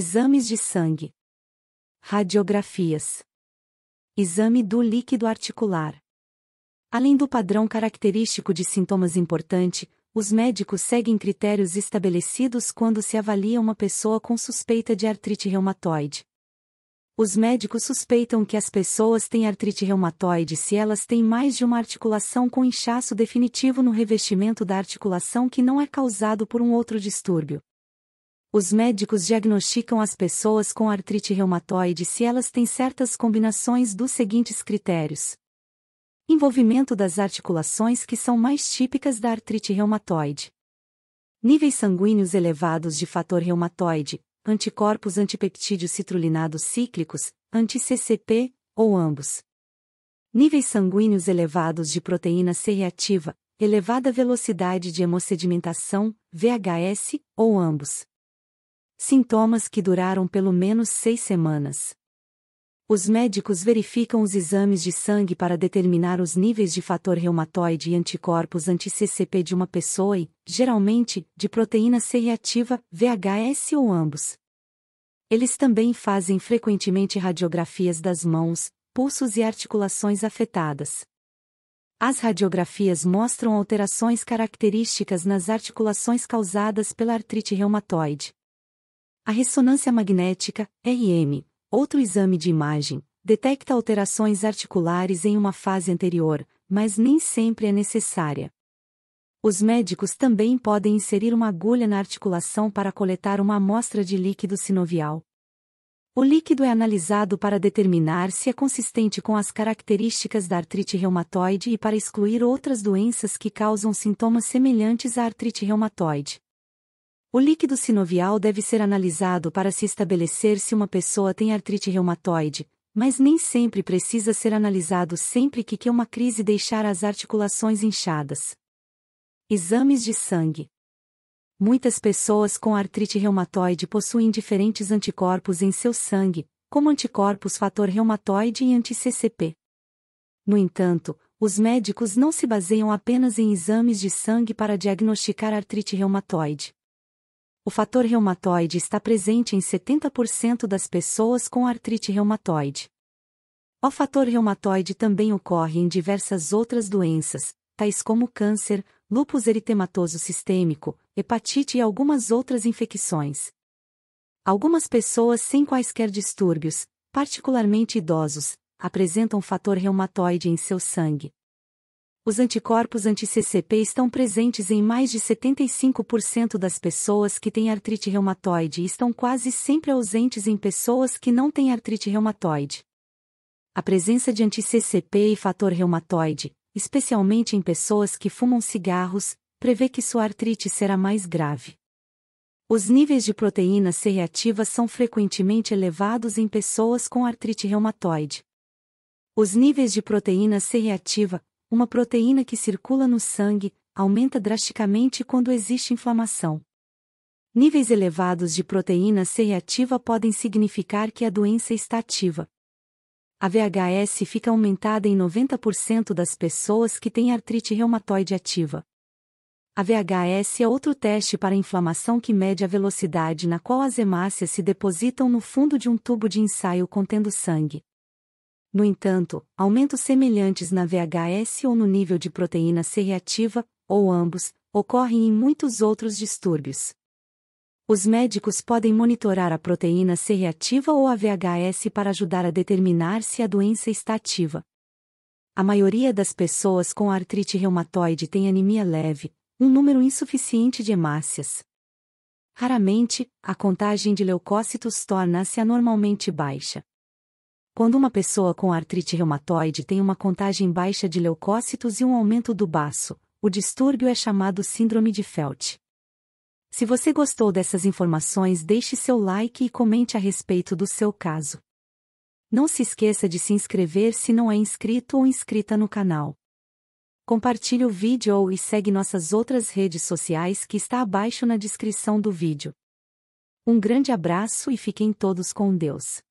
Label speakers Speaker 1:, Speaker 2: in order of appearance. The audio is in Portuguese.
Speaker 1: Exames de sangue. Radiografias. Exame do líquido articular. Além do padrão característico de sintomas importante, os médicos seguem critérios estabelecidos quando se avalia uma pessoa com suspeita de artrite reumatoide. Os médicos suspeitam que as pessoas têm artrite reumatoide se elas têm mais de uma articulação com inchaço definitivo no revestimento da articulação que não é causado por um outro distúrbio. Os médicos diagnosticam as pessoas com artrite reumatoide se elas têm certas combinações dos seguintes critérios: envolvimento das articulações que são mais típicas da artrite reumatoide, níveis sanguíneos elevados de fator reumatoide, anticorpos antipeptídeos citrulinados cíclicos, anti-CCP, ou ambos. Níveis sanguíneos elevados de proteína C reativa, elevada velocidade de hemossedimentação, VHS, ou ambos. Sintomas que duraram pelo menos seis semanas. Os médicos verificam os exames de sangue para determinar os níveis de fator reumatoide e anticorpos anti-CCP de uma pessoa e, geralmente, de proteína C reativa, VHS ou ambos. Eles também fazem frequentemente radiografias das mãos, pulsos e articulações afetadas. As radiografias mostram alterações características nas articulações causadas pela artrite reumatoide. A ressonância magnética, RM, outro exame de imagem, detecta alterações articulares em uma fase anterior, mas nem sempre é necessária. Os médicos também podem inserir uma agulha na articulação para coletar uma amostra de líquido sinovial. O líquido é analisado para determinar se é consistente com as características da artrite reumatoide e para excluir outras doenças que causam sintomas semelhantes à artrite reumatoide. O líquido sinovial deve ser analisado para se estabelecer se uma pessoa tem artrite reumatoide, mas nem sempre precisa ser analisado sempre que, que uma crise deixar as articulações inchadas. Exames de sangue. Muitas pessoas com artrite reumatoide possuem diferentes anticorpos em seu sangue, como anticorpos fator reumatoide e anti-CCP. No entanto, os médicos não se baseiam apenas em exames de sangue para diagnosticar artrite reumatoide o fator reumatoide está presente em 70% das pessoas com artrite reumatoide. O fator reumatoide também ocorre em diversas outras doenças, tais como câncer, lúpus eritematoso sistêmico, hepatite e algumas outras infecções. Algumas pessoas sem quaisquer distúrbios, particularmente idosos, apresentam fator reumatoide em seu sangue, os anticorpos anti-CCP estão presentes em mais de 75% das pessoas que têm artrite reumatoide e estão quase sempre ausentes em pessoas que não têm artrite reumatoide. A presença de anti-CCP e fator reumatoide, especialmente em pessoas que fumam cigarros, prevê que sua artrite será mais grave. Os níveis de proteína C reativa são frequentemente elevados em pessoas com artrite reumatoide. Os níveis de proteína C reativa, uma proteína que circula no sangue, aumenta drasticamente quando existe inflamação. Níveis elevados de proteína C reativa podem significar que a doença está ativa. A VHS fica aumentada em 90% das pessoas que têm artrite reumatoide ativa. A VHS é outro teste para inflamação que mede a velocidade na qual as hemácias se depositam no fundo de um tubo de ensaio contendo sangue. No entanto, aumentos semelhantes na VHS ou no nível de proteína C reativa, ou ambos, ocorrem em muitos outros distúrbios. Os médicos podem monitorar a proteína C reativa ou a VHS para ajudar a determinar se a doença está ativa. A maioria das pessoas com artrite reumatoide tem anemia leve, um número insuficiente de hemácias. Raramente, a contagem de leucócitos torna-se anormalmente baixa. Quando uma pessoa com artrite reumatoide tem uma contagem baixa de leucócitos e um aumento do baço, o distúrbio é chamado síndrome de Felt. Se você gostou dessas informações, deixe seu like e comente a respeito do seu caso. Não se esqueça de se inscrever se não é inscrito ou inscrita no canal. Compartilhe o vídeo e segue nossas outras redes sociais que está abaixo na descrição do vídeo. Um grande abraço e fiquem todos com Deus.